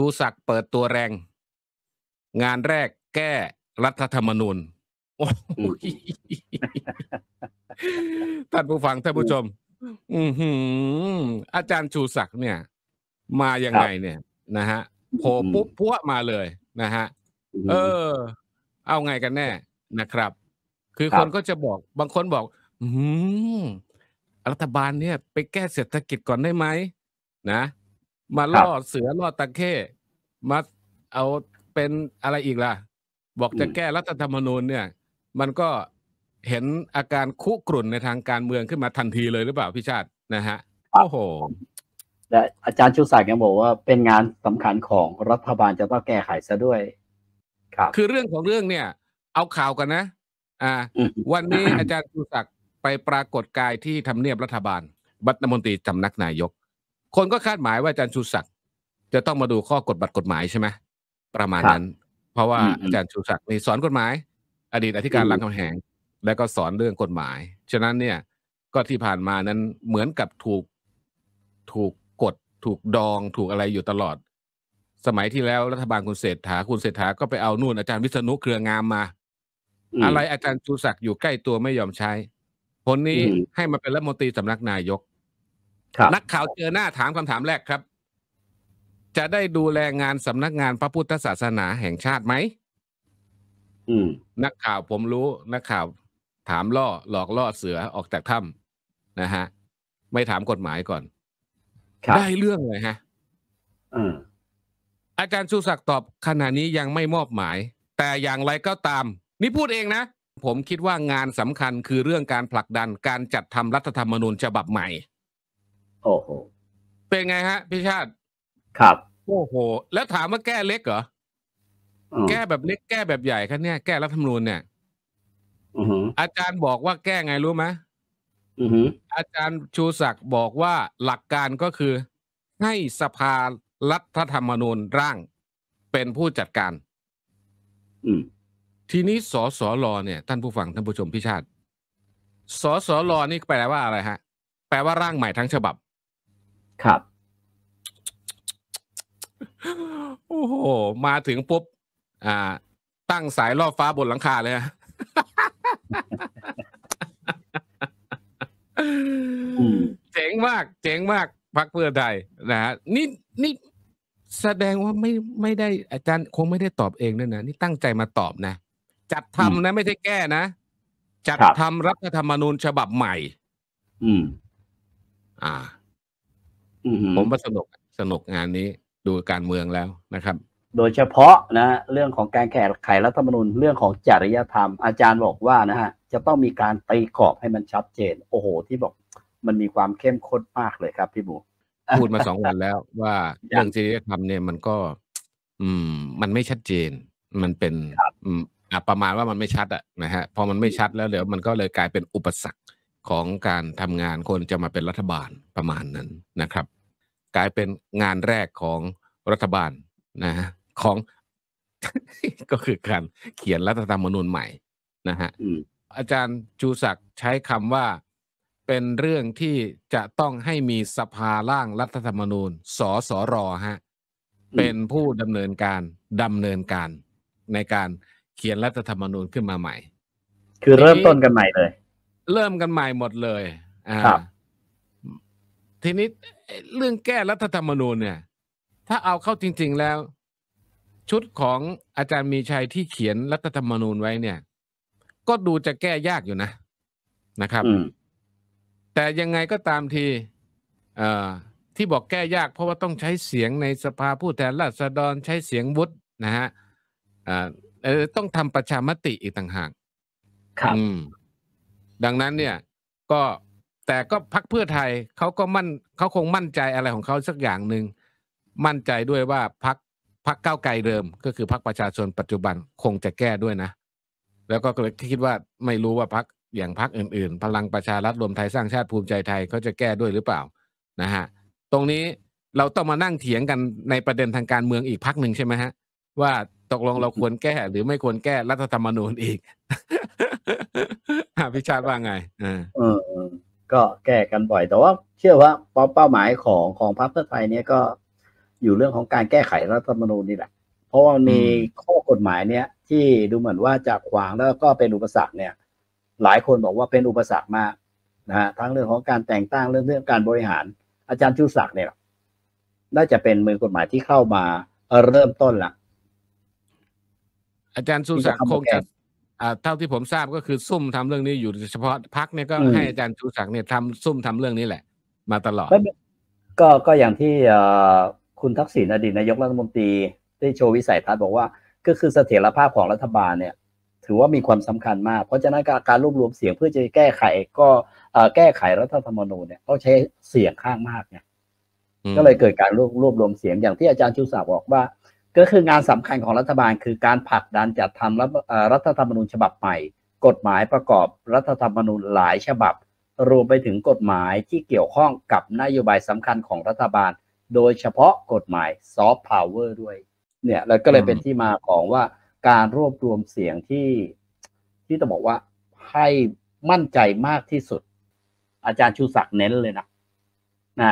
ชูศักดิ์เปิดตัวแรง งานแรกแก้รัฐธรรมนูญท่านผู้ฟังท่านผู้ชมอืออาจารย์ชูศักดิ์เนี่ยมายังไงเนี่ย นะฮะโผล่ปุ๊บพวมาเลยนะฮะเออ เอาไงกันแน่นะครับ คือคนก็จะบอกบางคนบอก อืมรัฐบาลเนี่ย ไปแก้เศรษฐกิจก่อนได้ไหมนะมาล่อเสือล่อตะเข้มาเอาเป็นอะไรอีกล่ะ บอกจะแก้รัฐธรรมนูญเนี่ย มันก็เห็นอาการคุกรุ่นในทางการเมืองขึ้นมาทันทีเลยหรือเปล่าพี่ชาตินะฮะโอ้โหและอาจารย์ชูศักดิ์ยังบอกว่าเป็นงานสำคัญของรัฐบาลจะต้องแก้ไขซะด้วยครับคือเรื่องของเรื่องเนี่ย เอาข่าวกันนะอ่าวันนี้อาจารย์ชูศักดิ์ไปปรากฏกายที่ทำเนียบรัฐบาลบัตรมนตรีจำนักนายกคนก็คาดหมายว่าอาจารย์ชูศักดิ์จะต้องมาดูข้อกฎบัตรกฎหมายใช่ไหมประมาณนั้นเพราะว่าอาจารย์ชูศักดิ์นี่สอนกฎหมาย อดีตอธิการรังคำแหง และก็สอนเรื่องกฎหมาย ฉะนั้นเนี่ยก็ที่ผ่านมานั้นเหมือนกับถูกถูกกดถูกดอง ถูกอะไรอยู่ตลอด สมัยที่แล้วรัฐบาลคุณเศรษฐาคุณเศรษฐา ก็ไปเอานู่นอาจารย์วิษณุเครืองามมา อะไรอาจารย์ชูศักดิ์อยู่ใกล้ตัวไม่ยอมใช้คนนี้ให้มาเป็นรัฐมนตรีสำนักนายกนักข่าวเจอหน้าถามคำถามแรกครับ จะได้ดูแลงานสำนักงานพระพุทธศาสนาแห่งชาติไหมนักข่าวผมรู้ นักข่าวถามล่อหลอกล่อเสือออกจากถ้ำนะฮะไม่ถามกฎหมายก่อนได้เรื่องเลยฮะอาจารย์ชูศักดิ์ตอบขณะนี้ยังไม่มอบหมาย แต่อย่างไรก็ตาม นี่พูดเองนะ ผมคิดว่างานสำคัญคือเรื่องการผลักดันการจัดทำรัฐธรรมนูญฉบับใหม่โอ้โห เป็นไงฮะพี่ชาติ ครับโอ้โห แล้วถามว่าแก้เล็กเหรอแก้แบบเล็กแก้แบบใหญ่ครับเนี่ยแก้รัฐธรรมนูญเนี่ยอาจารย์บอกว่าแก้ไงรู้ไหมอาจารย์ชูศักดิ์บอกว่าหลักการก็คือ ให้สภารัฐธรรมนูญร่างเป็นผู้จัดการทีนี้สสรเนี่ยท่านผู้ฟังท่านผู้ชมพี่ชาติสสอรนี่แปลว่าอะไรฮะแปลว่าร่างใหม่ทั้งฉบับครับ โอ้โหมาถึงปุ๊บอ่า ตั้งสายล่อฟ้าบนหลังคาเลยฮะเจ๋งมากเจ๋งมากพักเพื่อไทยนะฮะนี่นี่แสดงว่าไม่ไม่ได้ อาจารย์คงไม่ได้ตอบเองนั่นนะนี่ตั้งใจมาตอบนะ จัดทำนะไม่ใช่แก้นะ จัดทำรัฐธรรมนูญฉบับใหม่ อืมผมว่าสนุกสนุกงานนี้ดูการเมืองแล้วนะครับ โดยเฉพาะนะเรื่องของการแก้ไขรัฐธรรมนูญเรื่องของจริยธรรม อาจารย์บอกว่านะฮะ จะต้องมีการตีกรอบให้มันชัดเจน โอ้โห ที่บอก มันมีความเข้มข้นมากเลยครับพี่บูพูดมาสองวันแล้ว ว่าเรื่องจริยธรรมเนี่ยมันก็ อืมมันไม่ชัดเจน มันเป็นอ่าประมาณว่ามันไม่ชัดอะนะฮะพอมันไม่ชัดแล้วเดี๋ยวมันก็เลยกลายเป็นอุปสรรคของการทำงานคนจะมาเป็นรัฐบาลประมาณนั้นนะครับกลายเป็นงานแรกของรัฐบาลนะฮะของก็คือการเขียนรัฐธรรมนูญใหม่ นะฮะอาจารย์จูศักดิ์ใช้คำว่าเป็นเรื่องที่จะต้องให้มีสภาล่างรัฐธรรมนูญสสรฮะ เป็นผู้ดำเนินการดำเนินการในการเขียนรัฐธรรมนูญขึ้นมาใหม่ คือเริ่มต้นกันใหม่เลย เริ่มกันใหม่หมดเลยอ่าทีนี้เรื่องแก้รัฐธรรมนูญเนี่ย ถ้าเอาเข้าจริง ๆแล้ว ชุดของอาจารย์มีชัยที่เขียนรัฐธรรมนูญไว้เนี่ย ก็ดูจะแก้ยากอยู่นะนะครับแต่ยังไงก็ตามทีที่บอกแก้ยากเพราะว่าต้องใช้เสียงในสภาผู้แทนราษฎรใช้เสียงวุฒินะฮะต้องทำประชามติอีกต่างหากครับดังนั้นเนี่ย ก็แต่ก็พักเพื่อไทยเขาก็มั่นเขาคงมั่นใจอะไรของเขาสักอย่างหนึ่งมั่นใจด้วยว่าพักพักเก้าไกลเดิมก็คือพักประชาชนปัจจุบันคงจะแก้ด้วยนะ แล้วก็เลยคิดว่าไม่รู้ว่าพักอย่างพักอื่น ๆพลังประชารัฐรวมไทยสร้างชาติภูมิใจไทยเขาจะแก้ด้วยหรือเปล่านะฮะ ตรงนี้เราต้องมานั่งเถียงกันในประเด็นทางการเมืองอีกพักหนึ่งใช่ไหมฮะว่าตกลงเราควรแก้หรือไม่ควรแก้รัฐธรรมนูญอีกพิชาติว่าไงอ่าเก็แก้กันบ่อย แต่ว่าเชื่อว่าเป้าหมายของของพรรคเพื่อไทยเนี่ยก็อยู่เรื่องของการแก้ไขรัฐธรรมนูญนี่แหละเพราะว่ามนมีข้อกฎหมายเนี่ย ที่ดูเหมือนว่าจะขวางแล้วก็เป็นอุปสรรคเนี่ย หลายคนบอกว่าเป็นอุปสรรคมากนะฮะทั้งเรื่องของการแต่งตั้งเรื่องเรื่องการบริหารอาจารย์ชูศักดิ์เนี่ยน่าจะเป็นมือกฎหมายที่เข้ามาเริ่มต้นละอาจารย์ชูศักดิ์คงจะเท่าที่ผมทราบก็คือซุ่มทำเรื่องนี้อยู่เฉพาะพักเนี่ยก็ให้อาจารย์ชูศักดิ์เนี่ยทำซุ่มทำเรื่องนี้แหละมาตลอด ก็ก็อย่างที่คุณทักษิณอดีตนายกรัฐมนตรี ได้โชว์วิสัยทัศน์บอกว่าก็คือเสถียรภาพของรัฐบาลเนี่ย ถือว่ามีความสำคัญมากเพราะฉะนั้นการรวบรวมเสียงเพื่อจะแก้ไขก็แก้ไขรัฐธรรมนูญเนี่ยต้องใช้เสียงข้างมากเนี่ย ก็เลยเกิดการรวบรวมเสียงอย่างที่อาจารย์ชูศักดิ์บอกว่าก็คืองานสำคัญของรัฐบาล คือการผลักดันจัดทำรัฐธรรมนูญฉบับใหม่ กฎหมายประกอบรัฐธรรมนูญหลายฉบับ รวมไปถึงกฎหมายที่เกี่ยวข้องกับนโยบายสำคัญของรัฐบาล โดยเฉพาะกฎหมายซอฟต์พาวเวอร์ด้วย เนี่ยแล้วก็เลยเป็นที่มาของว่า การรวบรวมเสียงที่ที่จะบอกว่าให้มั่นใจมากที่สุด อาจารย์ชูศักดิ์เน้นเลยนะนะ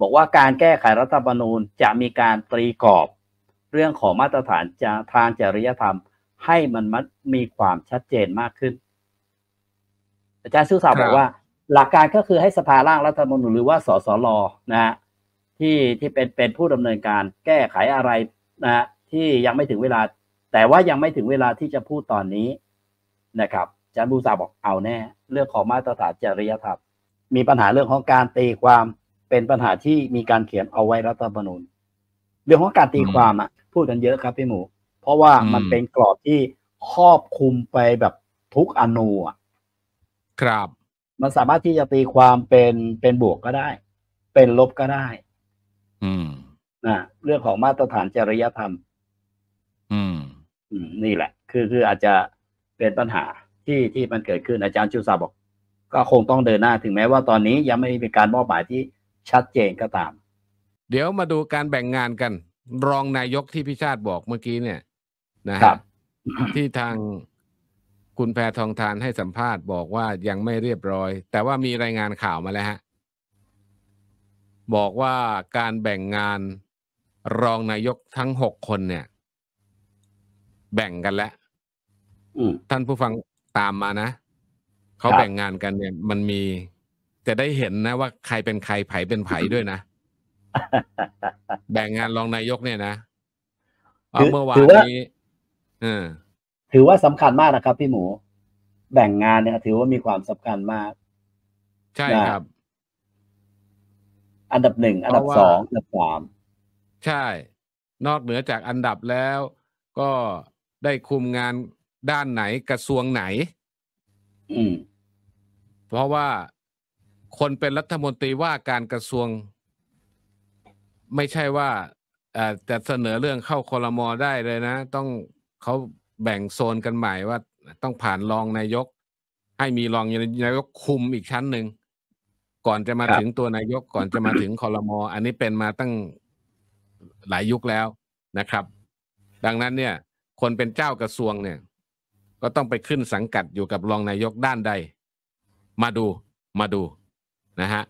บอกว่าการแก้ไขรัฐธรรมนูญจะมีการตรีกรอบเรื่องของมาตรฐานจะทางจริยธรรมให้มันมมีความชัดเจนมากขึ้น อาจารย์สุสาวบอกว่า หลักการก็คือให้สภาร่างรัฐธรรมนูญหรือว่าสสรนะฮะที่ที่เป็นเป็นผู้ดำเนินการแก้ไขอะไรนะที่ยังไม่ถึงเวลา แต่ว่ายังไม่ถึงเวลาที่จะพูดตอนนี้นะครับอาจารย์บูซาบอกเอาแน่เรื่องของมาตรฐานจริยธรรม มีปัญหาเรื่องของการตีความเป็นปัญหาที่มีการเขียนเอาไว้รัฐธรรมนูญเรื่องของการตีความอ่ะพูดกันเยอะครับพี่หมู เพราะว่ามันเป็นกรอบที่ครอบคุมไปแบบทุกอนูอ่ะครับมันสามารถที่จะตีความเป็นเป็นบวกก็ได้ เป็นลบก็ได้ อืมนะเรื่องของมาตรฐานจริยธรรม อืมอืมนี่แหละ คือคืออาจจะเป็นปัญหาที่ที่มันเกิดขึ้น อาจารย์ชูซาบอก ก็คงต้องเดินหน้าถึงแม้ว่าตอนนี้ยังไม่มีการมอบหมายที่ชัดเจนก็ตามเดี๋ยวมาดูการแบ่งงานกัน รองนายกที่พิชาติบอกเมื่อกี้เนี่ย นะฮะที่ทางคุณแพทองทานให้สัมภาษณ์บอกว่ายังไม่เรียบร้อย แต่ว่ามีรายงานข่าวมาแล้วฮะ บอกว่าการแบ่งงานรองนายกทั้งหกคนเนี่ย แบ่งกันแล้วท่านผู้ฟังตามมานะเขาแบ่งงานกันเนี่ย มันมีจะได้เห็นนะว่าใครเป็นใครไผเป็นไผด้วยนะแบ่งงานรองนายกเนี่ยนะเอาเมื่อวานนี้ถือว่าสำคัญมากนะครับพี่หมู แบ่งงานเนี่ยถือว่ามีความสำคัญมาก ใช่ครับ อันดับหนึ่งอันดับสองอันดับสามใช่ นอกเหนือจากอันดับแล้วก็ได้คุมงานด้านไหนกระทรวงไหน อืม เพราะว่าคนเป็นรัฐมนตรีว่าการกระทรวงไม่ใช่ว่าจะเสนอเรื่องเข้าคอรมอได้เลยนะ ต้องเขาแบ่งโซนกันใหม่ว่าต้องผ่านรองนายก ให้มีรองนายกคุมอีกชั้นหนึ่งก่อนจะมาถึงตัวนายกก่อนจะมาถึงคอรมออันนี้เป็นมาตั้งหลายยุคแล้วนะครับ ดังนั้นเนี่ย คนเป็นเจ้ากระทรวงเนี่ย ก็ต้องไปขึ้นสังกัดอยู่กับรองนายกด้านใด มาดูมาดูนะฮะ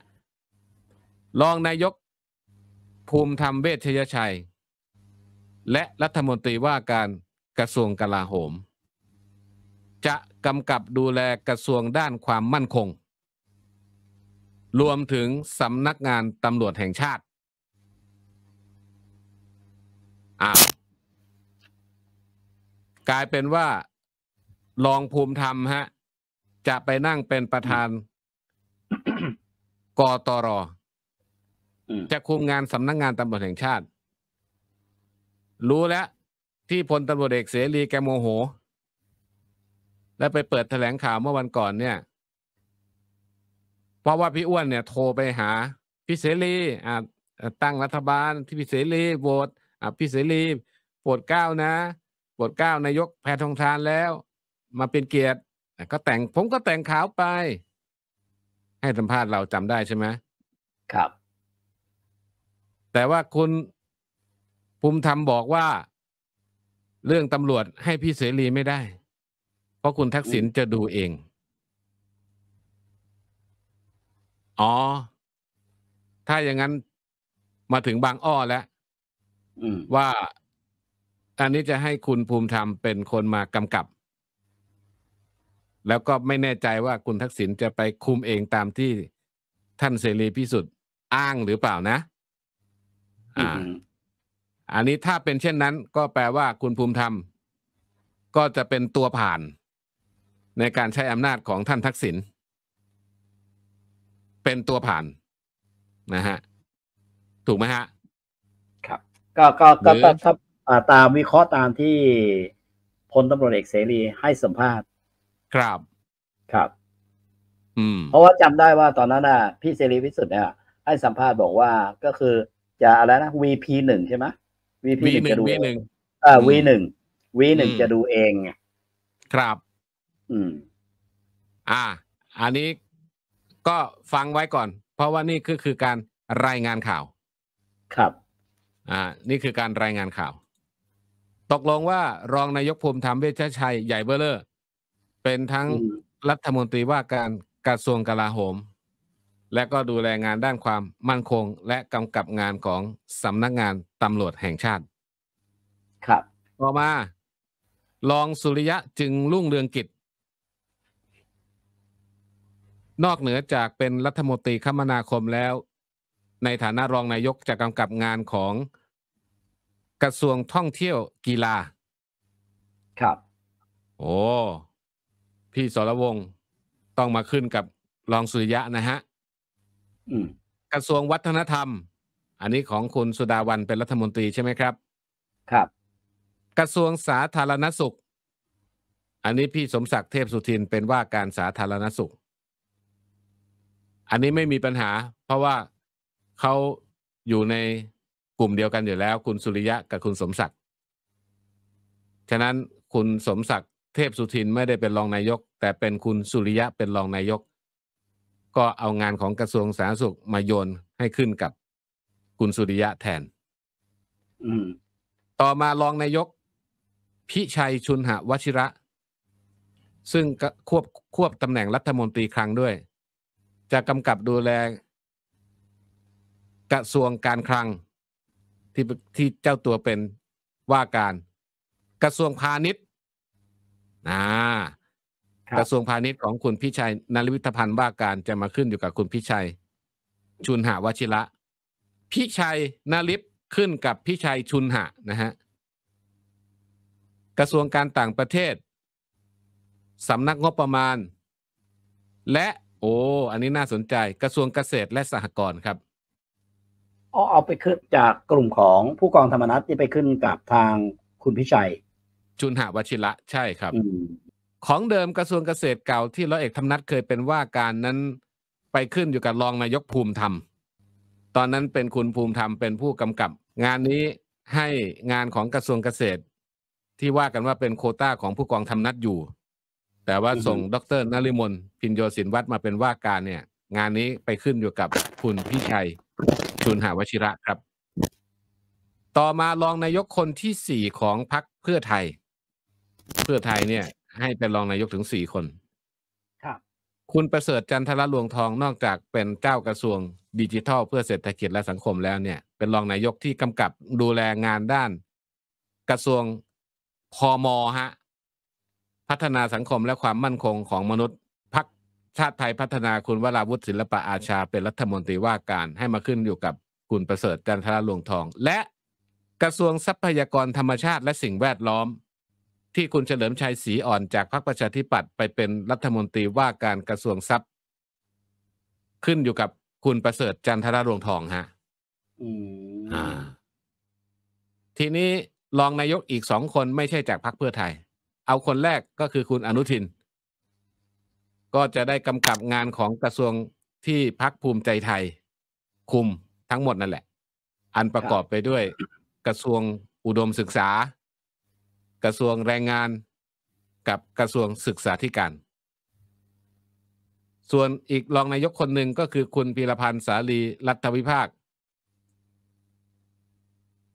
รองนายกภูมิธรรมเวชยชัย และรัฐมนตรีว่าการกระทรวงกลาโหม จะกำกับดูแลกระทรวงด้านความมั่นคง รวมถึงสำนักงานตำรวจแห่งชาติอ้าวกลายเป็นว่ารองภูมิธรรมฮะจะไปนั่งเป็นประธานกตรจะคุมงานสำนักงงานตำรวจแห่งชาติ รู้แล้วที่พลตำรวจเอกเสรีแกโมโห และไปเปิดแถลงข่าวเมื่อวันก่อนเนี่ย เพราะว่าพี่อ้วนเนี่ยโทรไปหา พี่เสรีอ่าตั้งรัฐบาลที่พี่เสรีโหวตอ่าพี่เสรีโหวตเก้านะโหวตเก้านายกแพทองทานแล้ว มาเป็นเกียรติก็แต่งผมก็แต่งขาวไป ให้สัมภาษณ์เราจำได้ใช่ไหมครับแต่ว่าคุณภูมิธรรมบอกว่าเรื่องตำรวจให้พี่เสรีไม่ได้ เพราะคุณทักษิณจะดูเอง อ๋อ ถ้าอย่างนั้นมาถึงบางอ้อแล้วว่า อันนี้จะให้คุณภูมิธรรมเป็นคนมากำกับ แล้วก็ไม่แน่ใจว่าคุณทักษิณจะไปคุมเองตามที่ท่านเสรีพิสุทธิ์อ้างหรือเปล่านะอ่าอันนี้ถ้าเป็นเช่นนั้นก็แปลว่าคุณภูมิธรรม ก็จะเป็นตัวผ่านในการใช้อำนาจของท่านทักษิณเป็นตัวผ่าน นะฮะถูกไหมฮะ ครับก็ก็ก็ถ้าตามวิเคราะห์ตามที่พลตำรวจเอกเสรีให้สัมภาษณ์ ครับ ครับ อืมเพราะว่าจำได้ว่าตอนนั้นน่ะพี่เสรีพิสุทธิ์เนี่ยให้สัมภาษณ์บอกว่าก็คือจะอะไรนะ VP หนึ่งใช่ไหม VP หนึ่งจะดูเองอ่า V หนึ่ง V หนึ่งจะดูเอง ครับ อืม อ่า อันนี้ก็ฟังไว้ก่อน เพราะว่านี่ือคือการรายงานข่าว ครับ อ่า นี่คือการรายงานข่าว ตกลงว่ารองนายกภูมิธรรมเวชชัยใหญ่เบอร์เลอร์ เป็นทั้งรัฐมนตรีว่าการกระทรวงกลาโหมและก็ดูแลงานด้านความมั่นคงและกำกับงานของสำนักงานตำรวจแห่งชาติ ครับ ต่อมารองสุริยะจึงรุ่งเรืองกิจ นอกเหนือจากเป็นรัฐมนตรีคมนาคมแล้ว ในฐานะรองนายกจะกำกับงานของ กระทรวงท่องเที่ยวกีฬา ครับ โอ้ พี่สรวงต้องมาขึ้นกับรองสุริยะนะฮะกระทรวงวัฒนธรรม อันนี้ของคุณสุดาวันเป็นรัฐมนตรีใช่ไหมครับ ครับ กระทรวงสาธารณสุข อันนี้พี่สมศักดิ์เทพสุทินเป็นว่าการสาธารณสุข อันนี้ไม่มีปัญหา เพราะว่าเขาอยู่ในกลุ่มเดียวกันอยู่แล้ว คุณสุริยะกับคุณสมศักดิ์ฉะนั้นคุณสมศักดิ์เทพสุทินไม่ได้เป็นรองนายก แต่เป็นคุณสุริยะเป็นรองนายกก็เอางานของกระทรวงสาธารณสุข มาโยนให้ขึ้นกับคุณสุริยะแทน ต่อมารองนายกพิชัยชุนหวชิระ ซึ่งควบควบตำแหน่งรัฐมนตรีครั้งด้วย จะกำกับดูแลกระทรวงการคลังที่ที่เจ้าตัวเป็นว่าการกระทรวงพาณิชย์นะกระทรวงพาณิชย์ของคุณพิชัยนริวิทพันธ์ว่าการจะมาขึ้นอยู่กับคุณพิชัย ชุนหะวชิระพิชัยนริปขึ้นกับพิชัยชุนหะนะฮะกระทรวงการต่างประเทศสำนักงบประมาณ และ โอ้อันนี้น่าสนใจกระทรวงเกษตรและ สหกรณ์ครับเอาเอาไปขึ้นจากกลุ่มของผู้กองธรรมนัฐที่ไปขึ้นกับทางคุณพิชัย ชุนหาวชิระใช่ครับของเดิมกระทรวงเกษตรเก่าที่ร้อยเอกธรรมนัฐเคยเป็นว่าการนั้นไปขึ้นอยู่กับรองนายกภูมิธรรม ตอนนั้นเป็นคุณภูมิธรรมเป็นผู้กำกับ งานนี้ให้งานของกระทรวงเกษตร ที่ว่ากันว่าเป็นโคต้าของผู้กองธรรมนัฐอยู่ แต่ว่าส่งดรนริมน พินโยศินวัตรมาเป็นว่าการเนี่ยงานนี้ไปขึ้นอยู่กับคุณพี่ชัยชุนหาวชิระครับ ต่อมารองนายกคนที่สี่ของพรรคเพื่อไทยเพื่อไทยเนี่ยให้เป็นรองนายกถึงสี่คนครับ คุณประเสริฐจันทรลวงทองนอกจากเป็นเจ้ากระทรวงดิจิทัล เพื่อเศรษฐกิจและสังคมแล้วเนี่ย เป็นรองนายกที่กำกับดูแลงานด้าน กระทรวงพอมฮะ พัฒนาสังคมและความมั่นคงของมนุษย์ พักชาติไทยพัฒนาคุณวราวุฒิศิลปะอาชา เป็นรัฐมนตรีว่าการให้มาขึ้นอยู่กับคุณประเสริฐจันทรลวงทอง และกระทรวงทรัพยากรธรรมชาติ และสิ่งแวดล้อมที่คุณเฉลิมชัยศรีอ่อนจากพรรคประชาธิปัตย์ไปเป็นรัฐมนตรีว่าการกระทรวงทรัพย์ ขึ้นอยู่กับคุณประเสริฐจันทรารวงทองฮะอ่าทีนี้รองนายกอีกสองคนไม่ใช่จากพรรคเพื่อไทย เอาคนแรกก็คือคุณอนุทิน ก็จะได้กำกับงานของกระทรวงที่พักภูมิใจไทยคุมทั้งหมดนั่นแหละ อันประกอบไปด้วยกระทรวงอุดมศึกษากระทรวงแรงงานกับกระทรวงศึกษาธิการ ส่วนอีกรองนายกคนหนึ่งก็คือคุณพีรพันธ์สาลีรัฐวิภาค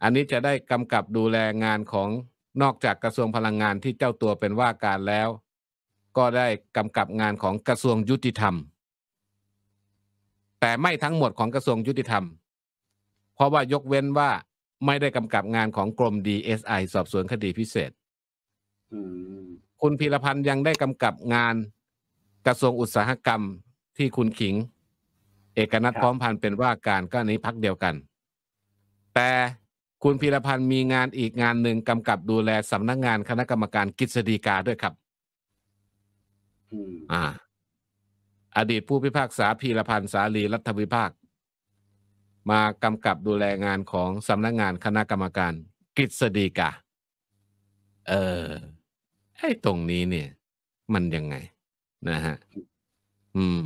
อันนี้จะได้กำกับดูแลงานของนอกจากกระทรวงพลังงานที่เจ้าตัวเป็นว่าการแล้ว ก็ได้กำกับงานของกระทรวงยุติธรรม แต่ไม่ทั้งหมดของกระทรวงยุติธรรม เพราะว่ายกเว้นว่าไม่ได้กำกับงานของกรม DSI สอบสวนคดีพิเศษคุณพีรพันธ์ยังได้กำกับงานกระทรวงอุตสาหกรรมที่คุณขิง เอกนัทพร้อมพันธ์เป็นว่าการก็ในพักเดียวกัน แต่คุณพีรพันธ์มีงานอีกงานหนึ่งกำกับดูแลสำนักงานคณะกรรมการกิจฎีกาด้วยครับอ่า อดีตผู้พิพากษาพีรพันธ์สาลีรัฐวิภาคมากำกับดูแลงานของสำนักงงานคณะกรรมการ กฤษฎีกา เออไอ้ตรงนี้เนี่ย มันยังไง นะฮะ อืม